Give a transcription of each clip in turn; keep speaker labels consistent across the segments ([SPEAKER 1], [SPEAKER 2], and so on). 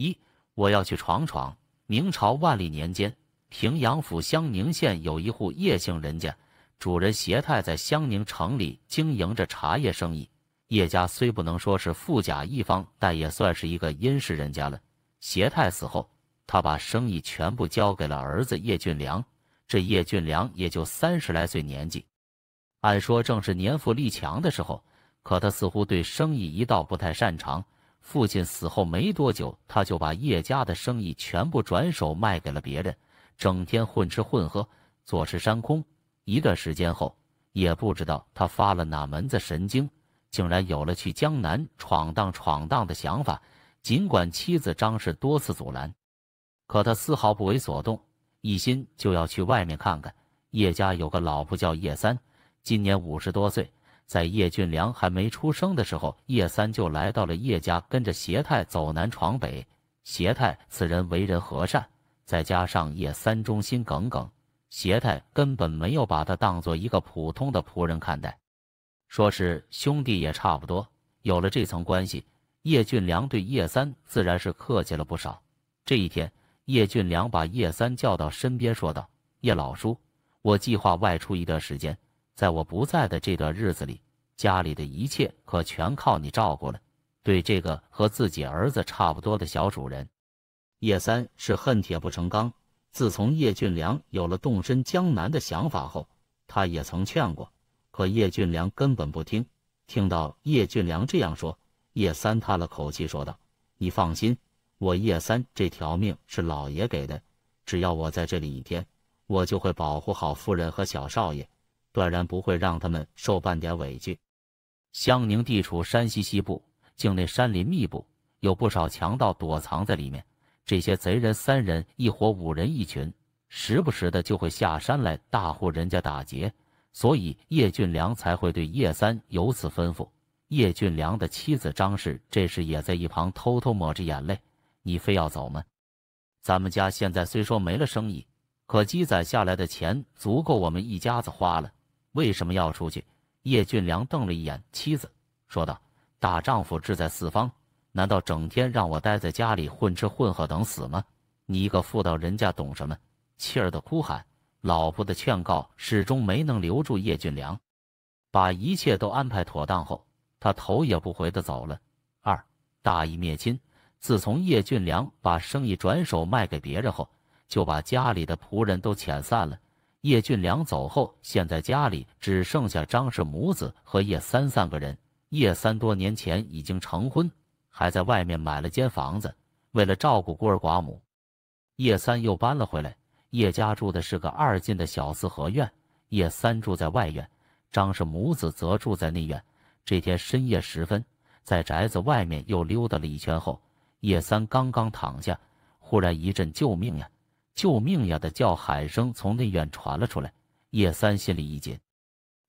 [SPEAKER 1] 一，我要去闯闯。明朝万历年间，平阳府乡宁县有一户叶姓人家，主人携太在乡宁城里经营着茶叶生意。叶家虽不能说是富甲一方，但也算是一个殷实人家了。携太死后，他把生意全部交给了儿子叶俊良。这叶俊良也就三十来岁年纪，按说正是年富力强的时候，可他似乎对生意一道不太擅长。父亲死后没多久，他就把叶家的生意全部转手卖给了别人，整天混吃混喝，坐吃山空。一段时间后，也不知道他发了哪门子神经，竟然有了去江南闯荡闯荡的想法。尽管妻子张氏多次阻拦，可他丝毫不为所动，一心就要去外面看看。叶家有个老婆叫叶三，今年五十多岁。在叶俊良还没出生的时候，叶三就来到了叶家，跟着邪太走南闯北。邪太此人为人和善，再加上叶三忠心耿耿，邪太根本没有把他当做一个普通的仆人看待，说是兄弟也差不多。有了这层关系，叶俊良对叶三自然是客气了不少。这一天，叶俊良把叶三叫到身边，说道：“叶老叔，我计划外出一段时间，在我不在的这段日子里。”家里的一切可全靠你照顾了。对这个和自己儿子差不多的小主人，叶三是恨铁不成钢。自从叶俊良有了动身江南的想法后，他也曾劝过，可叶俊良根本不听。听到叶俊良这样说，叶三叹了口气说道：“你放心，我叶三这条命是老爷给的，只要我在这里一天，我就会保护好夫人和小少爷，断然不会让他们受半点委屈。”襄宁地处山西西部，境内山林密布，有不少强盗躲藏在里面。这些贼人，三人一伙，五人一群，时不时的就会下山来大户人家打劫。所以叶俊良才会对叶三有此吩咐。叶俊良的妻子张氏这时也在一旁偷偷抹着眼泪：“你非要走吗？咱们家现在虽说没了生意，可积攒下来的钱足够我们一家子花了，为什么要出去？”叶俊良瞪了一眼妻子，说道：“大丈夫志在四方，难道整天让我待在家里混吃混喝等死吗？你一个妇道人家懂什么？”妻儿的哭喊，老婆的劝告，始终没能留住叶俊良。把一切都安排妥当后，他头也不回地走了。二，大义灭亲。自从叶俊良把生意转手卖给别人后，就把家里的仆人都遣散了。叶俊良走后，现在家里只剩下张氏母子和叶三三个人。叶三多年前已经成婚，还在外面买了间房子，为了照顾孤儿寡母，叶三又搬了回来。叶家住的是个二进的小四合院，叶三住在外院，张氏母子则住在内院。这天深夜时分，在宅子外面又溜达了一圈后，叶三刚刚躺下，忽然一阵救命呀！救命呀！的叫喊声从内院传了出来，叶三心里一紧，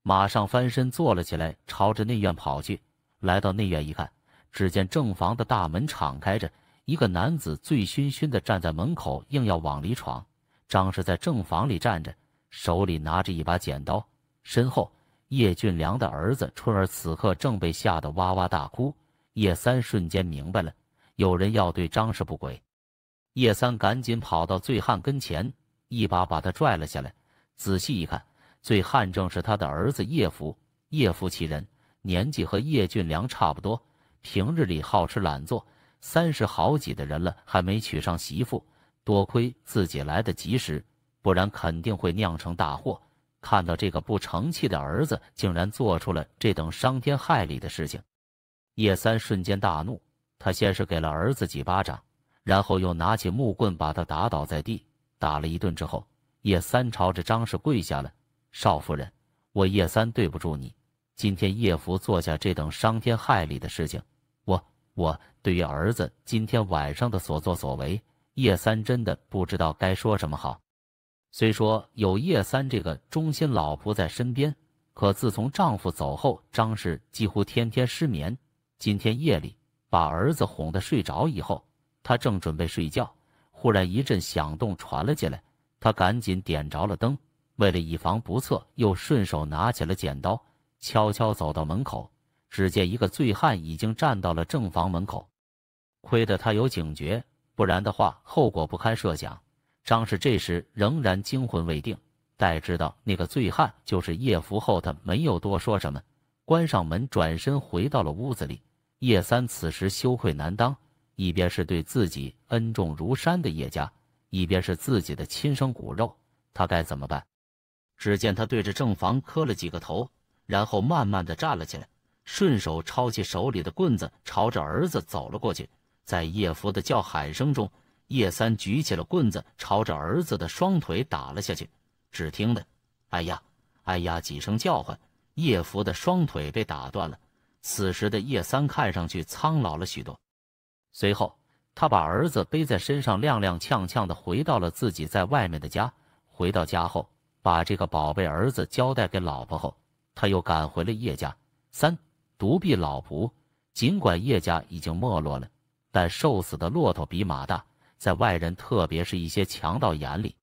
[SPEAKER 1] 马上翻身坐了起来，朝着内院跑去。来到内院一看，只见正房的大门敞开着，一个男子醉醺醺的站在门口，硬要往里闯。张氏在正房里站着，手里拿着一把剪刀，身后叶俊良的儿子春儿此刻正被吓得哇哇大哭。叶三瞬间明白了，有人要对张氏不轨。叶三赶紧跑到醉汉跟前，一把把他拽了下来。仔细一看，醉汉正是他的儿子叶福。叶福其人年纪和叶俊良差不多，平日里好吃懒做，三十好几的人了还没娶上媳妇。多亏自己来得及时，不然肯定会酿成大祸。看到这个不成器的儿子竟然做出了这等伤天害理的事情，叶三瞬间大怒。他先是给了儿子几巴掌。然后又拿起木棍把他打倒在地，打了一顿之后，叶三朝着张氏跪下了：“少夫人，我叶三对不住你。今天叶福做下这等伤天害理的事情，我我对于儿子今天晚上的所作所为，叶三真的不知道该说什么好。虽说有叶三这个忠心老仆在身边，可自从丈夫走后，张氏几乎天天失眠。今天夜里把儿子哄得睡着以后。”他正准备睡觉，忽然一阵响动传了进来。他赶紧点着了灯，为了以防不测，又顺手拿起了剪刀，悄悄走到门口。只见一个醉汉已经站到了正房门口。亏得他有警觉，不然的话，后果不堪设想。张氏这时仍然惊魂未定，待知道那个醉汉就是叶福后，他没有多说什么，关上门，转身回到了屋子里。叶三此时羞愧难当。一边是对自己恩重如山的叶家，一边是自己的亲生骨肉，他该怎么办？只见他对着正房磕了几个头，然后慢慢的站了起来，顺手抄起手里的棍子，朝着儿子走了过去。在叶福的叫喊声中，叶三举起了棍子，朝着儿子的双腿打了下去。只听得“哎呀，哎呀”几声叫唤，叶福的双腿被打断了。此时的叶三看上去苍老了许多。随后，他把儿子背在身上，踉踉跄跄的回到了自己在外面的家。回到家后，把这个宝贝儿子交代给老婆后，他又赶回了叶家。三独臂老仆，尽管叶家已经没落了，但瘦死的骆驼比马大，在外人，特别是一些强盗眼里，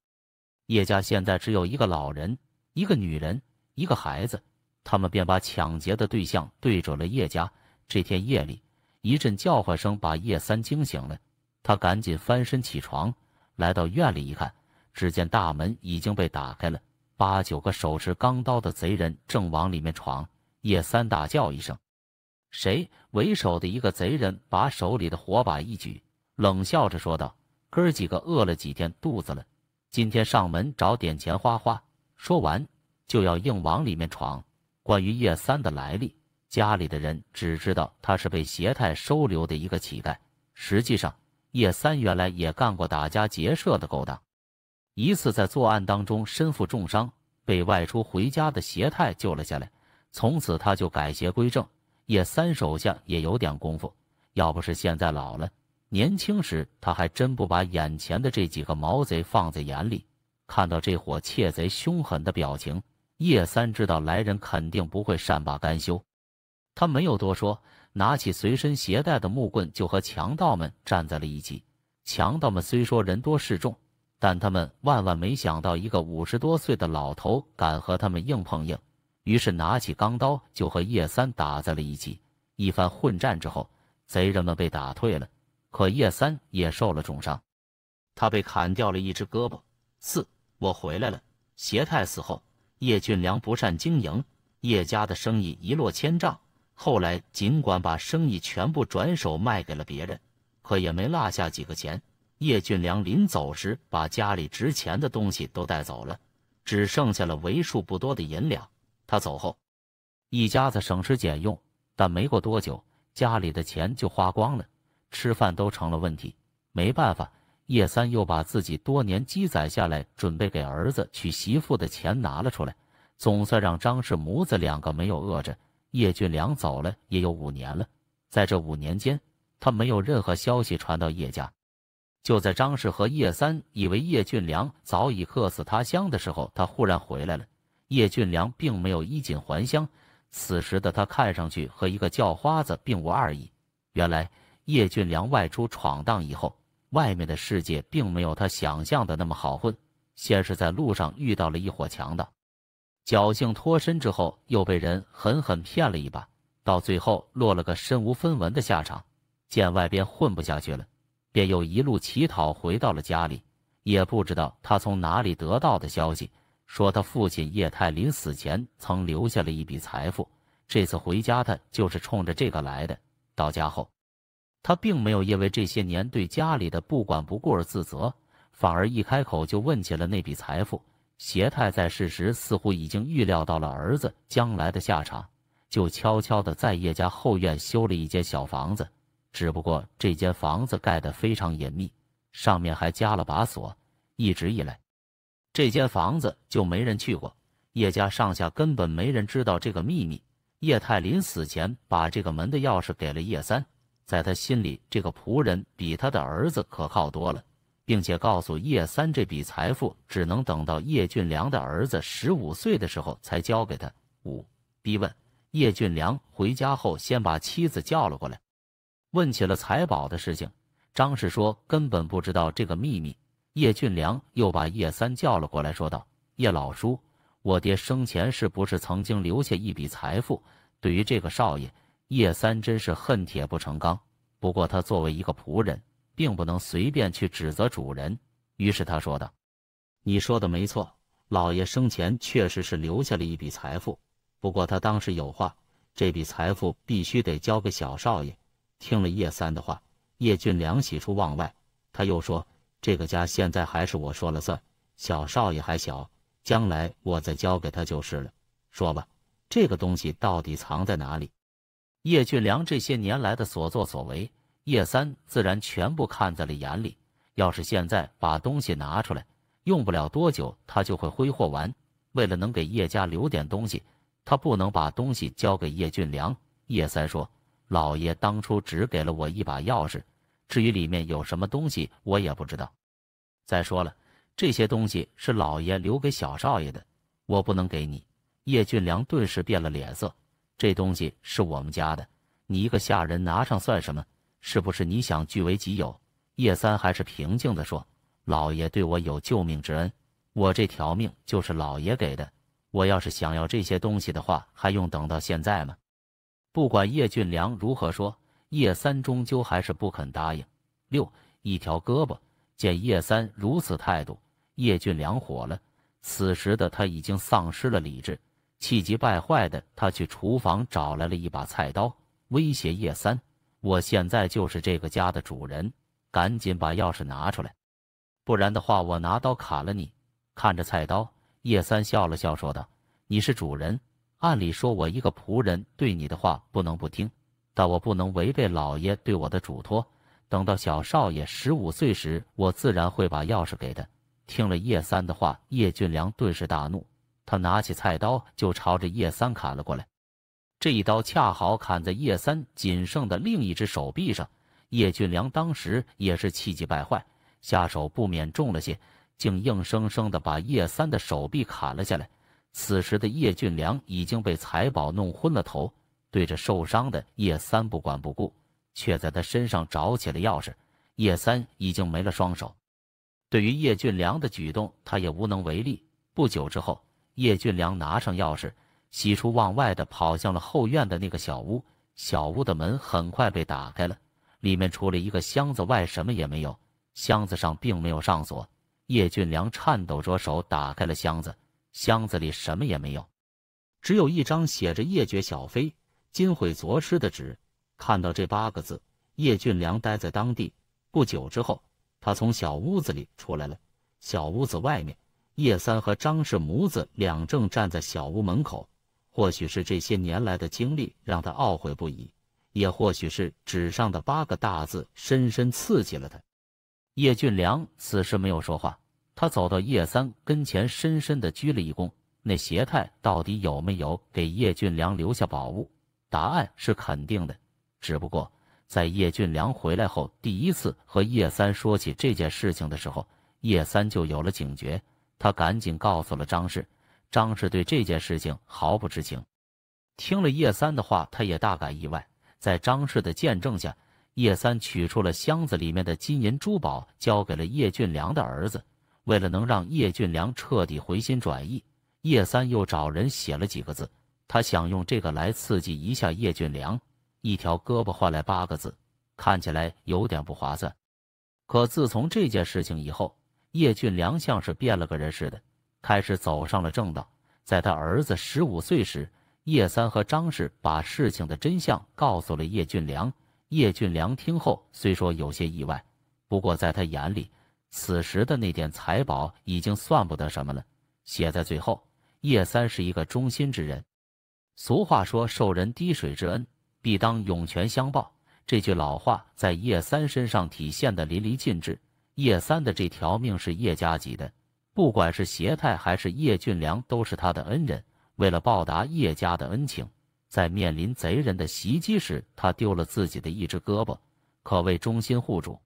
[SPEAKER 1] 叶家现在只有一个老人、一个女人、一个孩子，他们便把抢劫的对象对准了叶家。这天夜里。一阵叫唤声把叶三惊醒了，他赶紧翻身起床，来到院里一看，只见大门已经被打开了，八九个手持钢刀的贼人正往里面闯。叶三大叫一声：“谁？”为首的一个贼人把手里的火把一举，冷笑着说道：“哥儿几个饿了几天肚子了，今天上门找点钱花花。”说完就要硬往里面闯。关于叶三的来历。家里的人只知道他是被邪太收留的一个乞丐，实际上叶三原来也干过打家劫舍的勾当，一次在作案当中身负重伤，被外出回家的邪太救了下来，从此他就改邪归正。叶三手下也有点功夫，要不是现在老了，年轻时他还真不把眼前的这几个毛贼放在眼里。看到这伙窃贼凶狠的表情，叶三知道来人肯定不会善罢甘休。他没有多说，拿起随身携带的木棍就和强盗们站在了一起。强盗们虽说人多势众，但他们万万没想到一个五十多岁的老头敢和他们硬碰硬，于是拿起钢刀就和叶三打在了一起。一番混战之后，贼人们被打退了，可叶三也受了重伤，他被砍掉了一只胳膊。四，我回来了。邪太死后，叶俊良不善经营，叶家的生意一落千丈。后来，尽管把生意全部转手卖给了别人，可也没落下几个钱。叶俊良临走时，把家里值钱的东西都带走了，只剩下了为数不多的银两。他走后，一家子省吃俭用，但没过多久，家里的钱就花光了，吃饭都成了问题。没办法，叶三又把自己多年积攒下来准备给儿子娶媳妇的钱拿了出来，总算让张氏母子两个没有饿着。叶俊良走了也有五年了，在这五年间，他没有任何消息传到叶家。就在张氏和叶三以为叶俊良早已客死他乡的时候，他忽然回来了。叶俊良并没有衣锦还乡，此时的他看上去和一个叫花子并无二异。原来，叶俊良外出闯荡以后，外面的世界并没有他想象的那么好混。先是在路上遇到了一伙强盗。侥幸脱身之后，又被人狠狠骗了一把，到最后落了个身无分文的下场。见外边混不下去了，便又一路乞讨回到了家里。也不知道他从哪里得到的消息，说他父亲叶泰临死前曾留下了一笔财富。这次回家，他就是冲着这个来的。到家后，他并没有因为这些年对家里的不管不顾而自责，反而一开口就问起了那笔财富。邪太在世时，似乎已经预料到了儿子将来的下场，就悄悄地在叶家后院修了一间小房子。只不过这间房子盖得非常隐秘，上面还加了把锁。一直以来，这间房子就没人去过，叶家上下根本没人知道这个秘密。叶太临死前把这个门的钥匙给了叶三，在他心里，这个仆人比他的儿子可靠多了。并且告诉叶三，这笔财富只能等到叶俊良的儿子十五岁的时候才交给他。五，逼问叶俊良回家后，先把妻子叫了过来，问起了财宝的事情。张氏说根本不知道这个秘密。叶俊良又把叶三叫了过来，说道：“叶老叔，我爹生前是不是曾经留下一笔财富？”对于这个少爷，叶三真是恨铁不成钢。不过他作为一个仆人。并不能随便去指责主人。于是他说道：“你说的没错，老爷生前确实是留下了一笔财富。不过他当时有话，这笔财富必须得交给小少爷。”听了叶三的话，叶俊良喜出望外。他又说：“这个家现在还是我说了算，小少爷还小，将来我再交给他就是了。”说吧，这个东西到底藏在哪里？叶俊良这些年来的所作所为。叶三自然全部看在了眼里。要是现在把东西拿出来，用不了多久他就会挥霍完。为了能给叶家留点东西，他不能把东西交给叶俊良。叶三说：“老爷当初只给了我一把钥匙，至于里面有什么东西，我也不知道。再说了，这些东西是老爷留给小少爷的，我不能给你。”叶俊良顿时变了脸色：“这东西是我们家的，你一个下人拿上算什么？”是不是你想据为己有？叶三还是平静的说：“老爷对我有救命之恩，我这条命就是老爷给的。我要是想要这些东西的话，还用等到现在吗？”不管叶俊良如何说，叶三终究还是不肯答应。六一条胳膊见叶三如此态度，叶俊良火了。此时的他已经丧失了理智，气急败坏的他去厨房找来了一把菜刀，威胁叶三。我现在就是这个家的主人，赶紧把钥匙拿出来，不然的话，我拿刀砍了你！看着菜刀，叶三笑了笑，说道：“你是主人，按理说我一个仆人对你的话不能不听，但我不能违背老爷对我的嘱托。等到小少爷十五岁时，我自然会把钥匙给他。”听了叶三的话，叶俊良顿时大怒，他拿起菜刀就朝着叶三砍了过来。这一刀恰好砍在叶三仅剩的另一只手臂上，叶俊良当时也是气急败坏，下手不免重了些，竟硬生生的把叶三的手臂砍了下来。此时的叶俊良已经被财宝弄昏了头，对着受伤的叶三不管不顾，却在他身上找起了钥匙。叶三已经没了双手，对于叶俊良的举动，他也无能为力。不久之后，叶俊良拿上钥匙。喜出望外地跑向了后院的那个小屋，小屋的门很快被打开了，里面除了一个箱子外什么也没有，箱子上并没有上锁。叶俊良颤抖着手打开了箱子，箱子里什么也没有，只有一张写着“叶绝小飞，金毁昨失”的纸。看到这八个字，叶俊良待在当地。不久之后，他从小屋子里出来了，小屋子外面，叶三和张氏母子两正站在小屋门口。或许是这些年来的经历让他懊悔不已，也或许是纸上的八个大字深深刺激了他。叶俊良此时没有说话，他走到叶三跟前，深深的鞠了一躬。那邪太到底有没有给叶俊良留下宝物？答案是肯定的。只不过在叶俊良回来后第一次和叶三说起这件事情的时候，叶三就有了警觉，他赶紧告诉了张氏。张氏对这件事情毫不知情，听了叶三的话，他也大感意外。在张氏的见证下，叶三取出了箱子里面的金银珠宝，交给了叶俊良的儿子。为了能让叶俊良彻底回心转意，叶三又找人写了几个字，他想用这个来刺激一下叶俊良。一条胳膊换来八个字，看起来有点不划算。可自从这件事情以后，叶俊良像是变了个人似的。开始走上了正道。在他儿子十五岁时，叶三和张氏把事情的真相告诉了叶俊良。叶俊良听后虽说有些意外，不过在他眼里，此时的那点财宝已经算不得什么了。写在最后，叶三是一个忠心之人。俗话说：“受人滴水之恩，必当涌泉相报。”这句老话在叶三身上体现的淋漓尽致。叶三的这条命是叶家给的。不管是邪太还是叶俊良，都是他的恩人。为了报答叶家的恩情，在面临贼人的袭击时，他丢了自己的一只胳膊，可谓忠心护主。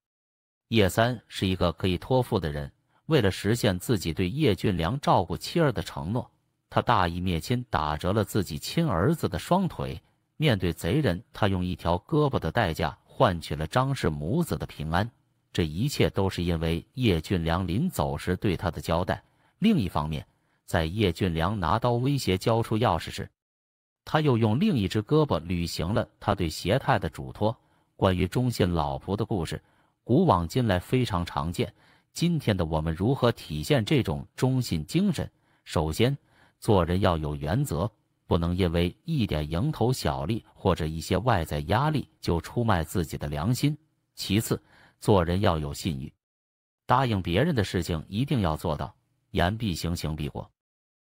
[SPEAKER 1] 叶三是一个可以托付的人。为了实现自己对叶俊良照顾妻儿的承诺，他大义灭亲，打折了自己亲儿子的双腿。面对贼人，他用一条胳膊的代价换取了张氏母子的平安。这一切都是因为叶俊良临走时对他的交代。另一方面，在叶俊良拿刀威胁交出钥匙时，他又用另一只胳膊履行了他对邪太的嘱托。关于忠信老仆的故事，古往今来非常常见。今天的我们如何体现这种忠信精神？首先，做人要有原则，不能因为一点蝇头小利或者一些外在压力就出卖自己的良心。其次，做人要有信誉，答应别人的事情一定要做到，言必行，行必果。